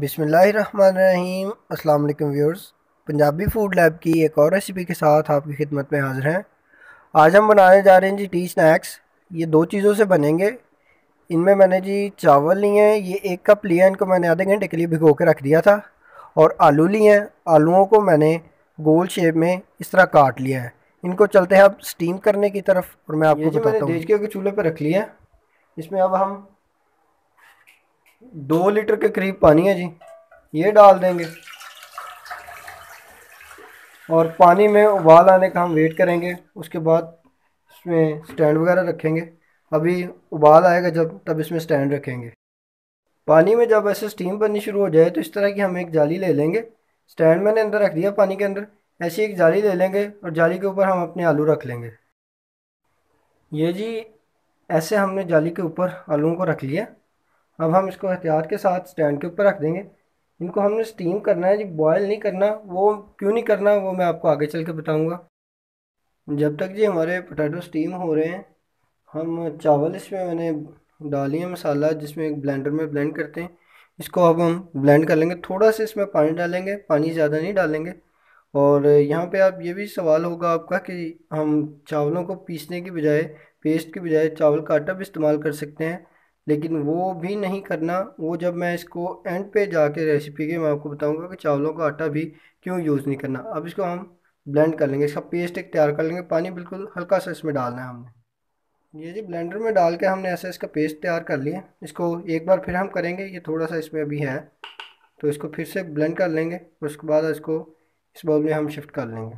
बिसमीम अल्लाम viewers Punjabi food lab की एक और रेसिपी के साथ आपकी खिदमत में हाज़िर हैं आज हम बनाने जा रहे हैं जी टी स्नैक्स ये दो चीज़ों से बनेंगे इनमें मैंने जी चावल लिए हैं ये एक कप लिए इनको मैंने आधे घंटे के लिए भिगो के रख दिया था और आलू लिए हैं आलुओं को मैंने गोल शेप में इस तरह काट लिया है इनको चलते हैं अब स्टीम करने की तरफ और मैं आपको बताता हूँ चूल्हे पर रख लिया इसमें अब हम दो लीटर के करीब पानी है जी ये डाल देंगे और पानी में उबाल आने का हम वेट करेंगे उसके बाद इसमें स्टैंड वगैरह रखेंगे अभी उबाल आएगा जब तब इसमें स्टैंड रखेंगे पानी में जब ऐसे स्टीम बननी शुरू हो जाए तो इस तरह की हम एक जाली ले लेंगे स्टैंड मैंने अंदर रख दिया पानी के अंदर ऐसी एक जाली ले लेंगे और जाली के ऊपर हम अपने आलू रख लेंगे ये जी ऐसे हमने जाली के ऊपर आलूओं को रख लिया अब हम इसको एहतियात के साथ स्टैंड के ऊपर रख देंगे इनको हमने स्टीम करना है जी बॉयल नहीं करना वो क्यों नहीं करना वो मैं आपको आगे चल के बताऊँगा जब तक जी हमारे पोटैटो स्टीम हो रहे हैं हम चावल इसमें मैंने डाली है मसाला जिसमें एक ब्लेंडर में ब्लेंड करते हैं इसको अब हम ब्लेंड कर लेंगे थोड़ा सा इसमें पानी डालेंगे पानी ज़्यादा नहीं डालेंगे और यहाँ पे आप ये भी सवाल होगा आपका कि हम चावलों को पीसने की बजाय पेस्ट की बजाय चावल का आटा भी इस्तेमाल कर सकते हैं लेकिन वो भी नहीं करना वो जब मैं इसको एंड पे जाके रेसिपी के मैं आपको बताऊंगा कि चावलों का आटा भी क्यों यूज़ नहीं करना अब इसको हम ब्लेंड कर लेंगे इसका पेस्ट एक तैयार कर लेंगे पानी बिल्कुल हल्का सा इसमें डालना है हमने ये जी ब्लेंडर में डाल के हमने ऐसा इसका पेस्ट तैयार कर लिया इसको एक बार फिर हम करेंगे ये थोड़ा सा इसमें अभी है तो इसको फिर से ब्लेंड कर लेंगे और उसके बाद इसको इस बाउल में हम शिफ्ट कर लेंगे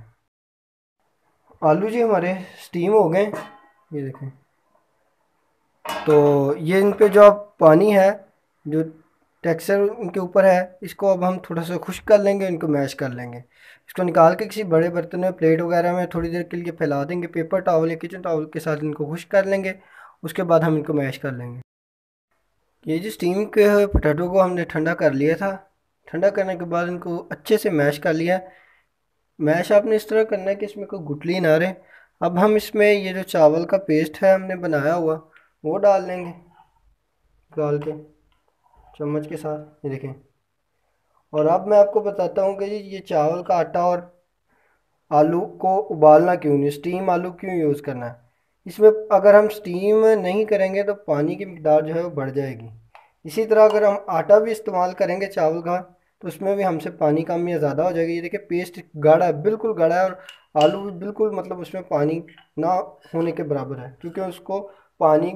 आलू जी हमारे स्टीम हो गए ये देखें तो ये इन पर जो अब पानी है जो टेक्सचर इनके ऊपर है इसको अब हम थोड़ा सा खुश कर लेंगे इनको मैश कर लेंगे इसको निकाल के किसी बड़े बर्तन में प्लेट वगैरह में थोड़ी देर के लिए फैला देंगे पेपर टावल या किचन टावल के साथ इनको खुश कर लेंगे उसके बाद हम इनको मैश कर लेंगे ये जो स्टीम के पोटैटो को हमने ठंडा कर लिया था ठंडा करने के बाद इनको अच्छे से मैश कर लिया मैश आपने इस तरह करना है कि इसमें कोई गुटली ना रहे अब हम इसमें ये जो चावल का पेस्ट है हमने बनाया हुआ वो डाल देंगे डाल के चम्मच के साथ ये देखें और अब मैं आपको बताता हूँ कि ये चावल का आटा और आलू को उबालना क्यों नहीं स्टीम आलू क्यों यूज़ करना है इसमें अगर हम स्टीम नहीं करेंगे तो पानी की मकदार जो है वो बढ़ जाएगी इसी तरह अगर हम आटा भी इस्तेमाल करेंगे चावल का तो उसमें भी हमसे पानी कम या ज़्यादा हो जाएगी ये देखिए पेस्ट गाढ़ा है बिल्कुल गाढ़ा है और आलू भी बिल्कुल मतलब उसमें पानी ना होने के बराबर है क्योंकि उसको पानी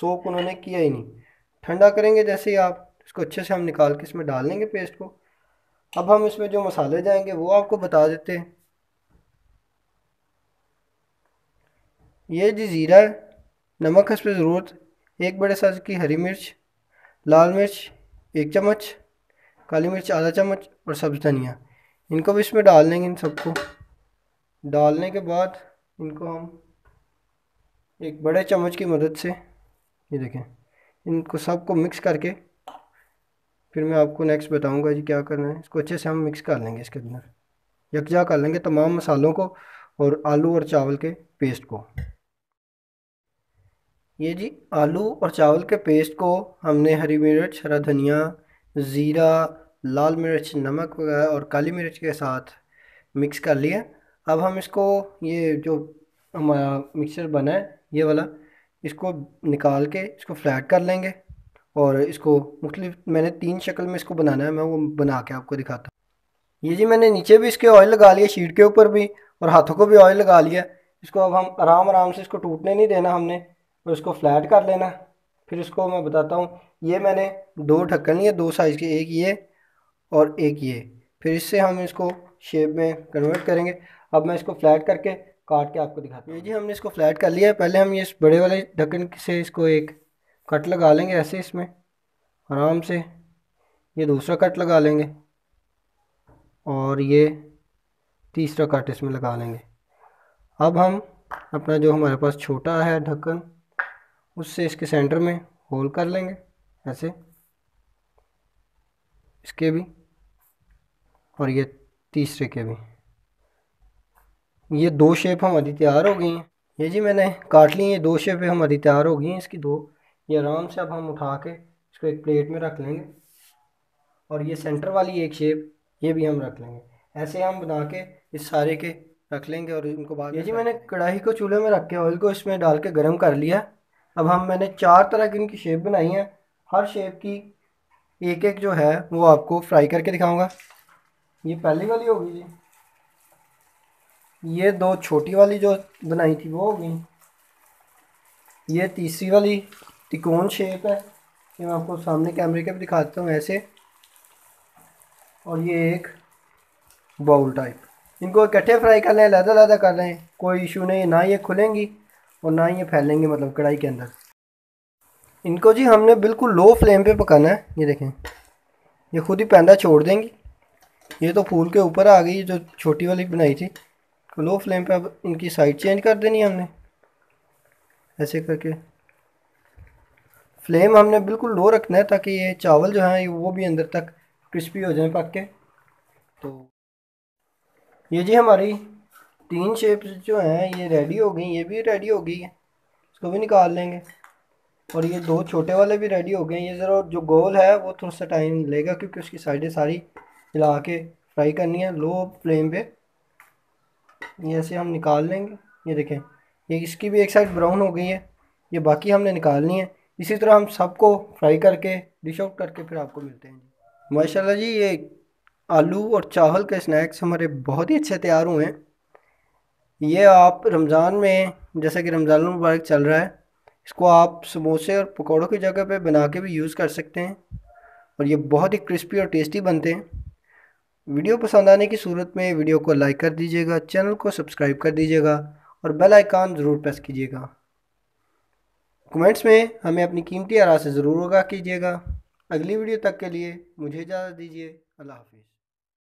सोप उन्होंने किया ही नहीं ठंडा करेंगे जैसे ही आप इसको अच्छे से हम निकाल के इसमें डाल लेंगे पेस्ट को अब हम इसमें जो मसाले जाएंगे वो आपको बता देते हैं ये जी ज़ीरा है नमक है इस पर ज़रूरत एक बड़े साइज़ की हरी मिर्च लाल मिर्च एक चम्मच काली मिर्च आधा चम्मच और सब्ज़ धनिया इनको भी इसमें डाल लेंगे इन सबको डालने के बाद इनको हम एक बड़े चम्मच की मदद से ये देखें इनको सबको मिक्स करके फिर मैं आपको नेक्स्ट बताऊंगा जी क्या करना है इसको अच्छे से हम मिक्स कर लेंगे इसके अंदर यकजा कर लेंगे तमाम मसालों को और आलू और चावल के पेस्ट को ये जी आलू और चावल के पेस्ट को हमने हरी मिर्च हरा धनिया ज़ीरा लाल मिर्च नमक वगैरह और काली मिर्च के साथ मिक्स कर लिया अब हम इसको ये जो हमारा मिक्सचर बना है ये वाला इसको निकाल के इसको फ्लैट कर लेंगे और इसको मुख्तलिफ मैंने तीन शक्ल में इसको बनाना है मैं वो बना के आपको दिखाता हूँ ये जी मैंने नीचे भी इसके ऑयल लगा लिया शीट के ऊपर भी और हाथों को भी ऑयल लगा लिया इसको अब हम आराम आराम से इसको टूटने नहीं देना हमने और इसको फ्लैट कर लेना फिर इसको मैं बताता हूँ ये मैंने दो ढक्कन लिए दो साइज़ के एक ये और एक ये फिर इससे हम इसको शेप में कन्वर्ट करेंगे अब मैं इसको फ्लैट करके काट के आपको दिखाते हैं जी हमने इसको फ्लैट कर लिया है पहले हम ये इस बड़े वाले ढक्कन से इसको एक कट लगा लेंगे ऐसे इसमें आराम से ये दूसरा कट लगा लेंगे और ये तीसरा कट इसमें लगा लेंगे अब हम अपना जो हमारे पास छोटा है ढक्कन उससे इसके सेंटर में होल कर लेंगे ऐसे इसके भी और ये तीसरे के भी ये दो शेप हमारी तैयार हो गई हैं ये जी मैंने काट ली ये दो शेप हमारी तैयार हो गई हैं इसकी दो ये आराम से अब हम उठा के इसको एक प्लेट में रख लेंगे और ये सेंटर वाली एक शेप ये भी हम रख लेंगे ऐसे हम बना के इस सारे के रख लेंगे और इनको बाद ये जी मैंने कढ़ाई को चूल्हे में रख के ऑयल को इसमें डाल के गर्म कर लिया अब हम मैंने चार तरह की इनकी शेप बनाई है हर शेप की एक एक जो है वो आपको फ्राई करके दिखाऊंगा ये पहली वाली होगी जी ये दो छोटी वाली जो बनाई थी वो हो गई ये तीसरी वाली तिकोन शेप है ये मैं आपको सामने कैमरे के भी दिखाता हूँ ऐसे और ये एक बाउल टाइप इनको इकट्ठे फ्राई कर लें लहदा लहदा कर लें कोई इशू नहीं ना ये खुलेंगी और ना ये फैलेंगे मतलब कढ़ाई के अंदर इनको जी हमने बिल्कुल लो फ्लेम पे पकाना है ये देखें ये खुद ही पैंदा छोड़ देंगी ये तो फूल के ऊपर आ गई जो छोटी वाली बनाई थी लो फ्लेम पे अब इनकी साइड चेंज कर देनी है हमने ऐसे करके फ्लेम हमने बिल्कुल लो रखना है ताकि ये चावल जो हैं वो भी अंदर तक क्रिस्पी हो जाए पक के तो ये जी हमारी तीन शेप्स जो हैं ये रेडी हो गई ये भी रेडी हो गई है इसको भी निकाल लेंगे और ये दो छोटे वाले भी रेडी हो गए ये ज़रा जो गोल है वो थोड़ा सा टाइम लेगा क्योंकि उसकी साइडें सारी हिला के फ्राई करनी है लो फ्लेम पे ये ऐसे हम निकाल लेंगे ये देखें ये इसकी भी एक साइड ब्राउन हो गई है ये बाकी हमने निकालनी है इसी तरह हम सबको फ्राई करके डिश आउट करके फिर आपको मिलते हैं माशाला जी ये आलू और चावल के स्नैक्स हमारे बहुत ही अच्छे तैयार हुए हैं ये आप रमज़ान में जैसा कि रमज़ान मुबारक चल रहा है इसको आप समोसे और पकौड़ों की जगह पे बना के भी यूज़ कर सकते हैं और ये बहुत ही क्रिस्पी और टेस्टी बनते हैं वीडियो पसंद आने की सूरत में वीडियो को लाइक कर दीजिएगा चैनल को सब्सक्राइब कर दीजिएगा और बेल आइकान ज़रूर प्रेस कीजिएगा कमेंट्स में हमें अपनी कीमती आरा से ज़रूर आगा कीजिएगा अगली वीडियो तक के लिए मुझे इजाज़त दीजिए अल्लाह हाफिज़